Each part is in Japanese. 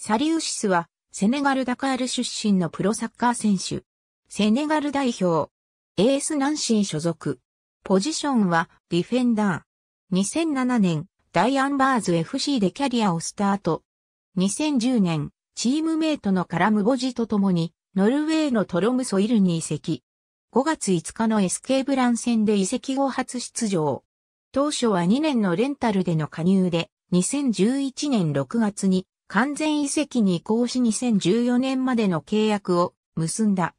サリウシスは、セネガルダカール出身のプロサッカー選手。セネガル代表。エースナンシー所属。ポジションは、ディフェンダー。2007年、ダイアンバーズ FC でキャリアをスタート。2010年、チームメイトのカラムボジと共に、ノルウェーのトロムソイルに移籍。5月5日の SK ブラン戦で移籍後初出場。当初は2年のレンタルでの加入で、2011年6月に完全移籍に移行し2014年までの契約を結んだ。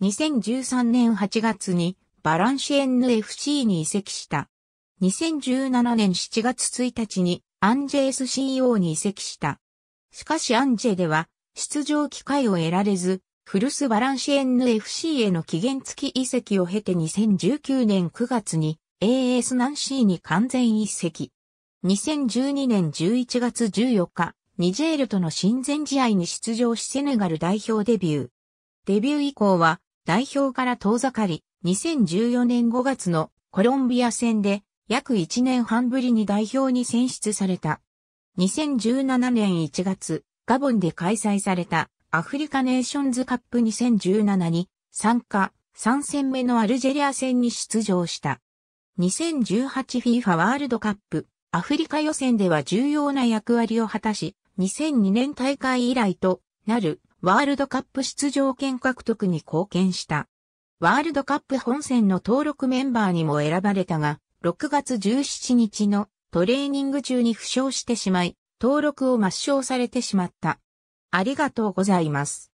2013年8月にバランシエンヌ FC に移籍した。2017年7月1日にアンジェ SCO に移籍した。しかしアンジェでは出場機会を得られず、古巣バランシエンヌ FC への期限付き移籍を経て2019年9月に AS ナンシーに完全移籍。2012年11月14日、ニジェールとの親善試合に出場しセネガル代表デビュー。デビュー以降は代表から遠ざかり、2014年5月のコロンビア戦で約1年半ぶりに代表に選出された。2017年1月、ガボンで開催されたアフリカネーションズカップ2017に参加、3戦目のアルジェリア戦に出場した。2018FIFA ワールドカップアフリカ予選では重要な役割を果たし、2002年大会以来となるワールドカップ出場権獲得に貢献した。ワールドカップ本戦の登録メンバーにも選ばれたが、6月17日のトレーニング中に負傷してしまい、登録を抹消されてしまった。ありがとうございます。